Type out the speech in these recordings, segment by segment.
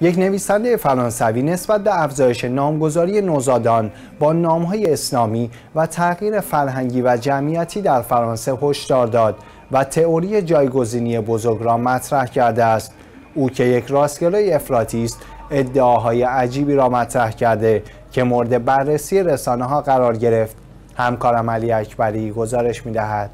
یک نویسنده فرانسوی نسبت به افزایش نامگذاری نوزادان با نامهای اسلامی و تغییر فرهنگی و جمعیتی در فرانسه هشدار داد و تئوری جایگزینی بزرگ را مطرح کرده است او که یک راستگرای افراطی است ادعاهای عجیبی را مطرح کرده که مورد بررسی رسانه ها قرار گرفت همکارم علی اکبری گزارش می دهد.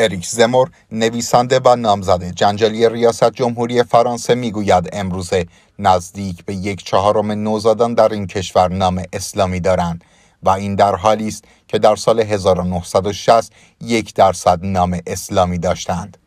اریک زمور نویسنده و نامزده جنجالی ریاست جمهوری فرانسه میگوید امروزه نزدیک به یک چهارم نوزادان در این کشور نام اسلامی دارند و این در حالی است که در سال 1960 یک درصد نام اسلامی داشتند.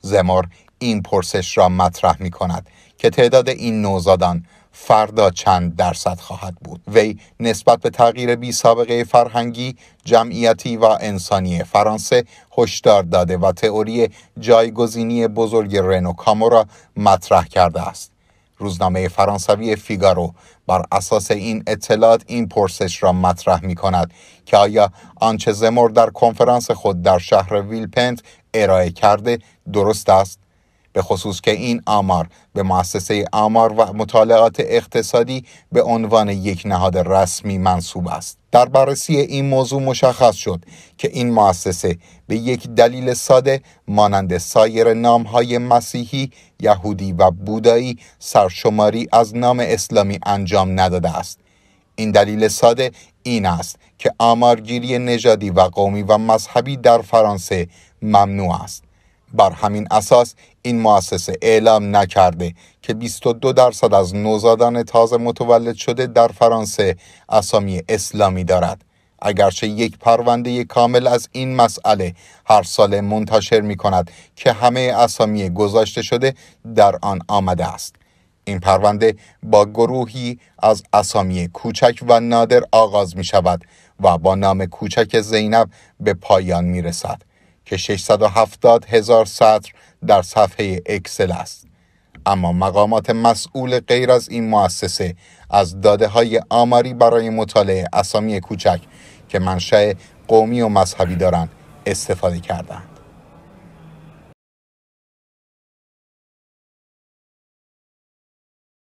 زمور این پرسش را مطرح می کند که تعداد این نوزادان فردا چند درصد خواهد بود وی نسبت به تغییر بی سابقه فرهنگی جمعیتی و انسانی فرانسه هشدار داده و تئوری جایگزینی بزرگ رنو کامورا را مطرح کرده است روزنامه فرانسوی فیگارو بر اساس این اطلاعات این پرسش را مطرح می کند که آیا آنچه زمور در کنفرانس خود در شهر ویلپنت ارائه کرده درست است به خصوص که این آمار به مؤسسه آمار و مطالعات اقتصادی به عنوان یک نهاد رسمی منصوب است در بررسی این موضوع مشخص شد که این مؤسسه به یک دلیل ساده مانند سایر های مسیحی، یهودی و بودایی سرشماری از نام اسلامی انجام نداده است. این دلیل ساده این است که آمارگیری نژادی و قومی و مذهبی در فرانسه ممنوع است. بر همین اساس این مؤسسه اعلام نکرده که 22 درصد از نوزادان تازه متولد شده در فرانسه اسامی اسلامی دارد اگرچه یک پرونده کامل از این مسئله هر سال منتشر می کند که همه اسامی گذاشته شده در آن آمده است این پرونده با گروهی از اسامی کوچک و نادر آغاز می شود و با نام کوچک زینب به پایان می رسد که 670 هزار سطر در صفحه اکسل است اما مقامات مسئول غیر از این مؤسسه از داده های آماری برای مطالعه اسامی کوچک که منشأ قومی و مذهبی دارند استفاده کردند